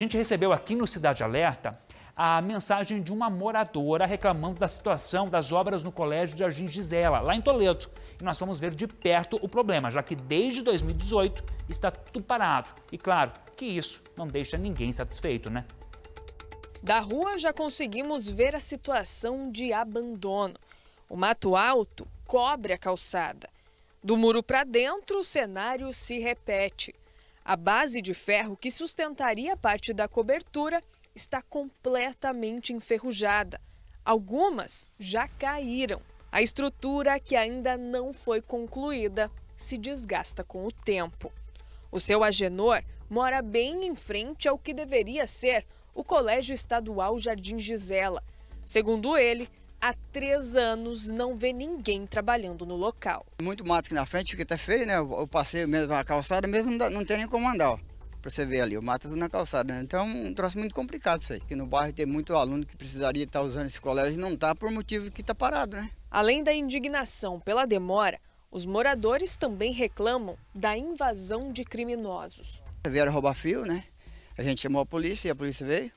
A gente recebeu aqui no Cidade Alerta a mensagem de uma moradora reclamando da situação das obras no Colégio de Jardim Gisela, lá em Toledo. E nós vamos ver de perto o problema, já que desde 2018 está tudo parado. E claro que isso não deixa ninguém satisfeito, né? Da rua já conseguimos ver a situação de abandono. O mato alto cobre a calçada. Do muro para dentro, o cenário se repete. A base de ferro que sustentaria parte da cobertura está completamente enferrujada. Algumas já caíram. A estrutura, que ainda não foi concluída, se desgasta com o tempo. O seu Agenor mora bem em frente ao que deveria ser o Colégio Estadual Jardim Gisela. Segundo ele, há três anos não vê ninguém trabalhando no local. Muito mato aqui na frente, fica até feio, né? Eu passei mesmo na calçada, mesmo não, dá, não tem nem como andar, Pra você ver ali, o mato é na calçada, né? Então é um troço muito complicado isso aí. Aqui no bairro tem muito aluno que precisaria estar usando esse colégio e não está por motivo que está parado, né? Além da indignação pela demora, os moradores também reclamam da invasão de criminosos. Vieram roubar fio, né? A gente chamou a polícia e a polícia veio.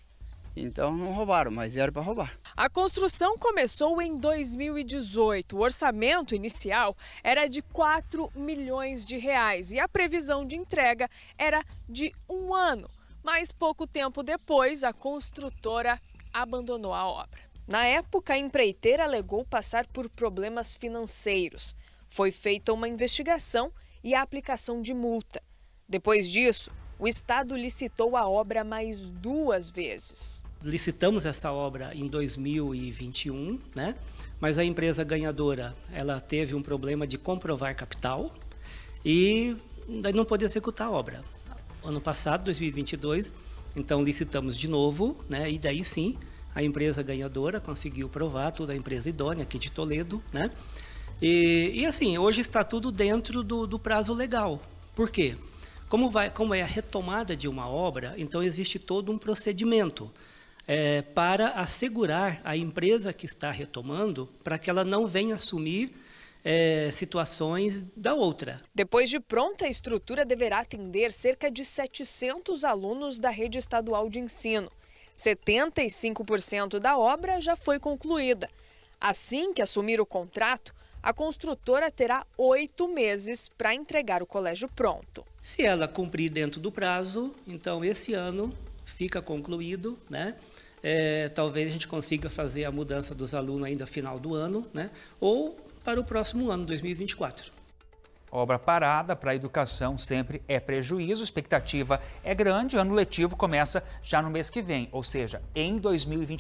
Então não roubaram, mas vieram para roubar. A construção começou em 2018. O orçamento inicial era de 4 milhões de reais e a previsão de entrega era de um ano. Mas pouco tempo depois, a construtora abandonou a obra. Na época, a empreiteira alegou passar por problemas financeiros. Foi feita uma investigação e a aplicação de multa. Depois disso, o Estado licitou a obra mais duas vezes licitamos essa obra em 2021, né? Mas a empresa ganhadora, ela teve um problema de comprovar capital e não pôde executar a obra. Ano passado, 2022, então licitamos de novo, né? E daí sim, a empresa ganhadora conseguiu provar toda a empresa idônea aqui de Toledo, né? E, e assim, hoje está tudo dentro do, do prazo legal. Por quê? Como, vai, como é a retomada de uma obra, então existe todo um procedimento é, para assegurar a empresa que está retomando, para que ela não venha assumir é, situações da outra. Depois de pronta, a estrutura deverá atender cerca de 700 alunos da rede estadual de ensino. 75% da obra já foi concluída. Assim que assumir o contrato, a construtora terá oito meses para entregar o colégio pronto. Se ela cumprir dentro do prazo, então esse ano fica concluído, né? É, talvez a gente consiga fazer a mudança dos alunos ainda final do ano, né? Ou para o próximo ano, 2024. Obra parada para a educação sempre é prejuízo, expectativa é grande, ano letivo começa já no mês que vem, ou seja, em 2023.